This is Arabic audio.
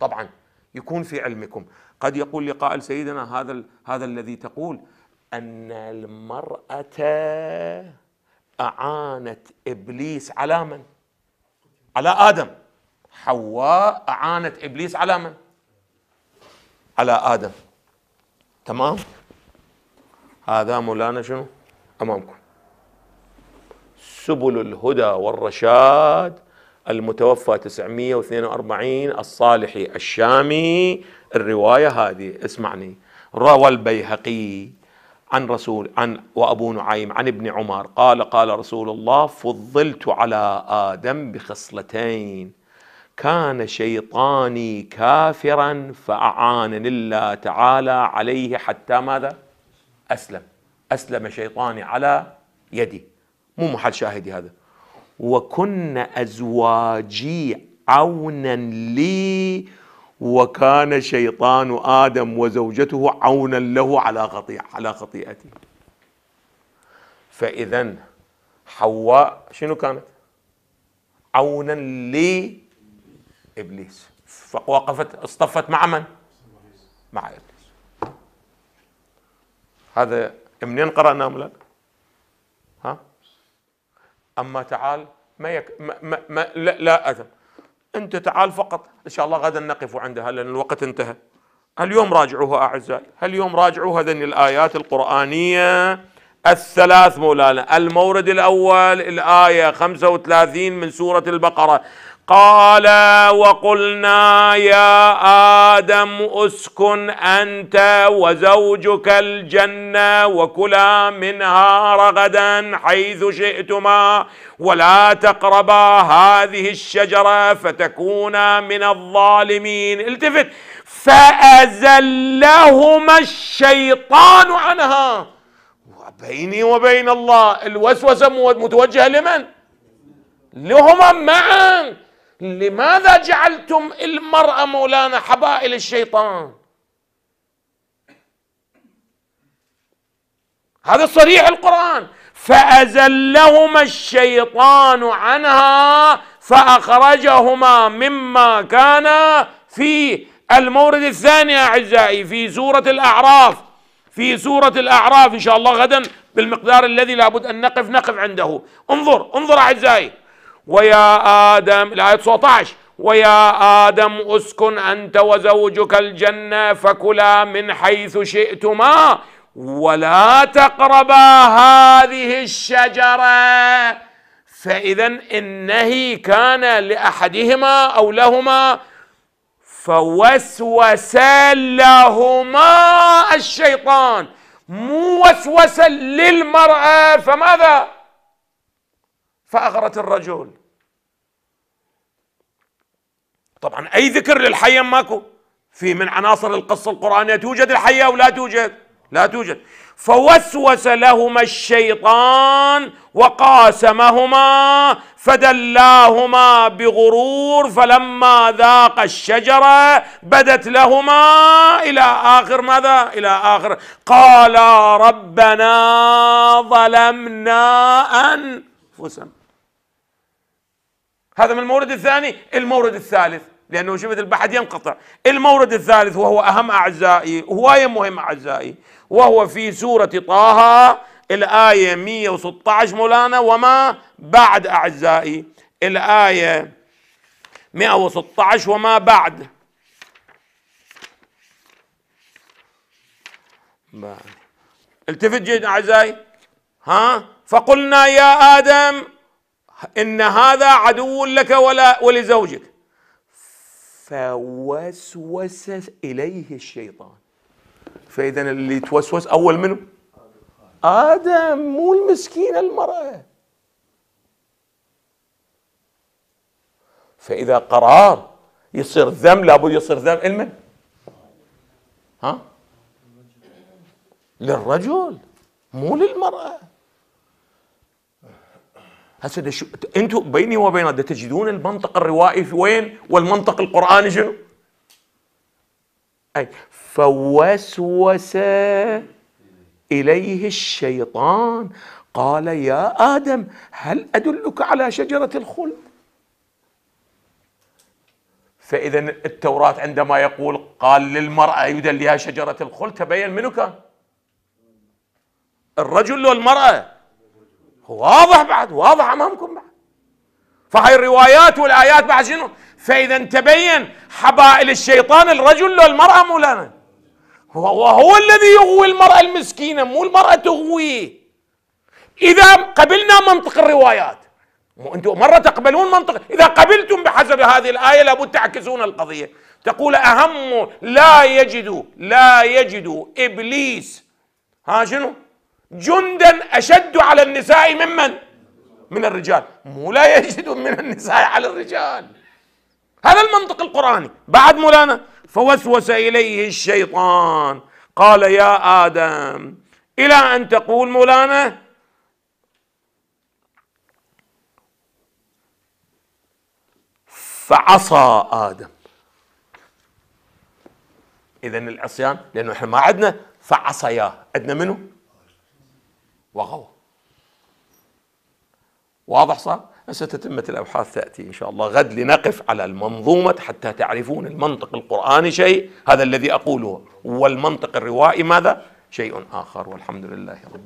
طبعا يكون في علمكم قد يقول لقائل سيدنا هذا هذا الذي تقول ان المراه اعانت ابليس على من على ادم حواء اعانت ابليس على من على ادم تمام هذا مولانا شنو امامكم سبل الهدى والرشاد المتوفى 942 الصالحي الشامي الرواية هذه اسمعني روى البيهقي عن رسول عن وابو نعيم عن ابن عمر قال قال رسول الله فضلت على ادم بخصلتين كان شيطاني كافرا فاعانني الله تعالى عليه حتى ماذا؟ اسلم اسلم شيطاني على يدي مو محل شاهدي هذا وكن ازواجي عونا لي وكان شيطان ادم وزوجته عونا له على خطيئة على خطيئتي فاذا حواء شنو كانت؟ عونا إبليس فوقفت اصطفت مع من؟ مع ابليس هذا منين قرأنا ملك؟ ها؟ اما تعال ما, يك... ما, ما, ما لا, لا اثم انت تعال فقط ان شاء الله غدا نقف عندها لان الوقت انتهى اليوم راجعوها اعزائي اليوم راجعوا هذه الايات القرانيه الثلاث مولانا المورد الاول الايه 35 من سوره البقره قال وقلنا يا ادم اسكن انت وزوجك الجنه وكلا منها رغدا حيث شئتما ولا تقربا هذه الشجره فتكونا من الظالمين التفت فازلهما الشيطان عنها وبيني وبين الله الوسوسه متوجهه لمن؟ لهما معا لماذا جعلتم المرأة مولانا حبائل الشيطان هذا صريح القرآن فأزلهما الشيطان عنها فأخرجهما مما كان فيه المورد الثاني أعزائي في سورة الأعراف في سورة الأعراف إن شاء الله غدا بالمقدار الذي لابد أن نقف نقف عنده انظر انظر أعزائي ويا آدم الآية 19 ويا آدم أسكن أنت وزوجك الجنة فكلا من حيث شئتما ولا تقربا هذه الشجرة فإذا النهي كان لأحدهما أو لهما فوسوس لهما الشيطان مو وسوسا للمرأة فماذا فأغرت الرجل طبعا أي ذكر للحية ماكو في من عناصر القصة القرآنية توجد الحية أو لا توجد لا توجد فوسوس لهما الشيطان وقاسمهما فدلاهما بغرور فلما ذاق الشجرة بدت لهما إلى آخر ماذا إلى آخر قالا ربنا ظلمنا أن أنفسهم هذا من المورد الثاني المورد الثالث لأنه وجبة البحث ينقطع المورد الثالث وهو أهم أعزائي هواية مهم أعزائي وهو في سورة طه الآية 116 مولانا وما بعد أعزائي الآية 116 وما بعد التفت جيد أعزائي ها فقلنا يا ادم ان هذا عدو لك ولا ولزوجك فوسوس اليه الشيطان فاذا اللي توسوس اول منه ادم مو المسكينه المراه فاذا قرار يصير ذم لابد يصير ذم المن ها للرجل مو للمراه هسه دشو انتم بيني وبينك تجدون المنطق الروائي في وين والمنطق القراني شنو؟ اي فوسوس اليه الشيطان قال يا ادم هل ادلك على شجره الخلد؟ فاذا التوراه عندما يقول قال للمراه يدليها شجره الخلد تبين منو كان؟ الرجل والمراه واضح بعد واضح امامكم بعد فهي الروايات والايات بعد شنو فاذا تبين حبائل الشيطان الرجل لو المراه مولانا وهو الذي يغوي المراه المسكينه مو المراه تغويه اذا قبلنا منطق الروايات انتم مره تقبلون منطق اذا قبلتم بحسب هذه الايه لابد تعكسون القضيه تقول اهم لا يجد لا يجد ابليس ها شنو جندا أشد على النساء ممن؟ من الرجال مو لا يجد من النساء على الرجال هذا المنطق القرآني بعد مولانا فوسوس إليه الشيطان قال يا آدم إلى أن تقول مولانا فعصى آدم إذا العصيان لأنه إحنا ما عندنا فعصياه عندنا منه وغوى واضح صح؟ تتمه الأبحاث تأتي إن شاء الله غد لنقف على المنظومة حتى تعرفون المنطق القرآني شيء هذا الذي أقوله والمنطق الروائي ماذا؟ شيء آخر والحمد لله رب